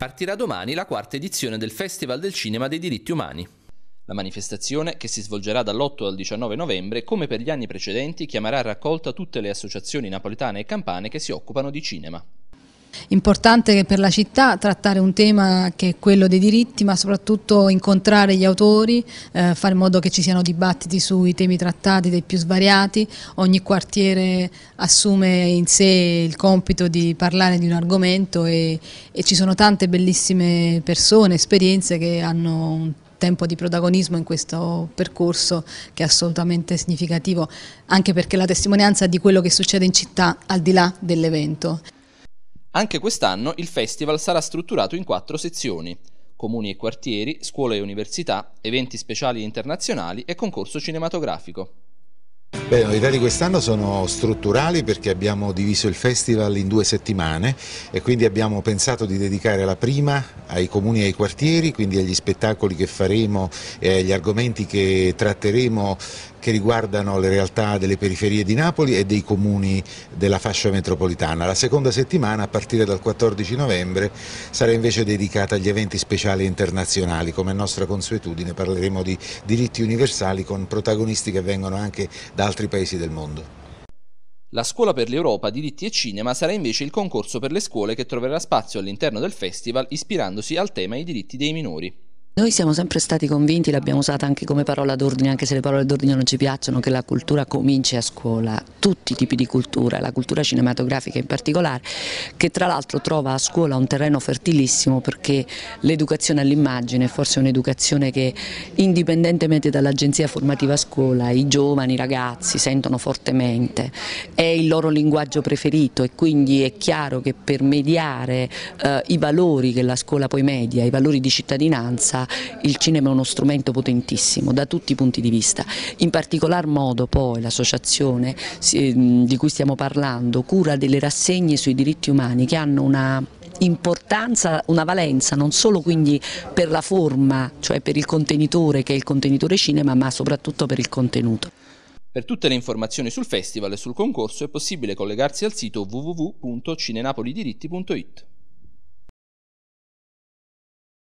Partirà domani la quarta edizione del Festival del Cinema dei Diritti Umani. La manifestazione, che si svolgerà dall'8 al 19 novembre, come per gli anni precedenti, chiamerà a raccolta tutte le associazioni napoletane e campane che si occupano di cinema. Importante per la città trattare un tema che è quello dei diritti, ma soprattutto incontrare gli autori, eh, fare in modo che ci siano dibattiti sui temi trattati dei più svariati. Ogni quartiere assume in sé il compito di parlare di un argomento e, e ci sono tante bellissime persone, esperienze che hanno un tempo di protagonismo in questo percorso che è assolutamente significativo, anche perché la testimonianza di quello che succede in città al di là dell'evento. Anche quest'anno il festival sarà strutturato in quattro sezioni, comuni e quartieri, scuole e università, eventi speciali internazionali e concorso cinematografico. Le novità di quest'anno sono strutturali perché abbiamo diviso il festival in due settimane e quindi abbiamo pensato di dedicare la prima ai comuni e ai quartieri, quindi agli spettacoli che faremo e agli argomenti che tratteremo che riguardano le realtà delle periferie di Napoli e dei comuni della fascia metropolitana. La seconda settimana, a partire dal 14 novembre, sarà invece dedicata agli eventi speciali internazionali. Come nostra consuetudine parleremo di diritti universali con protagonisti che vengono anche da altri altri paesi del mondo. La Scuola per l'Europa, Diritti e Cinema sarà invece il concorso per le scuole che troverà spazio all'interno del festival ispirandosi al tema i diritti dei minori. Noi siamo sempre stati convinti, l'abbiamo usata anche come parola d'ordine, anche se le parole d'ordine non ci piacciono, che la cultura cominci a scuola, tutti i tipi di cultura, la cultura cinematografica in particolare, che tra l'altro trova a scuola un terreno fertilissimo perché l'educazione all'immagine è forse un'educazione che indipendentemente dall'agenzia formativa scuola i giovani, i ragazzi sentono fortemente, è il loro linguaggio preferito e quindi è chiaro che per mediare eh, i valori che la scuola poi media, i valori di cittadinanza, il cinema è uno strumento potentissimo da tutti i punti di vista, in particolar modo poi l'associazione ehm, di cui stiamo parlando cura delle rassegne sui diritti umani che hanno una importanza, una valenza non solo quindi per la forma, cioè per il contenitore che è il contenitore cinema, ma soprattutto per il contenuto. Per tutte le informazioni sul festival e sul concorso è possibile collegarsi al sito www.cinenapolidiritti.it.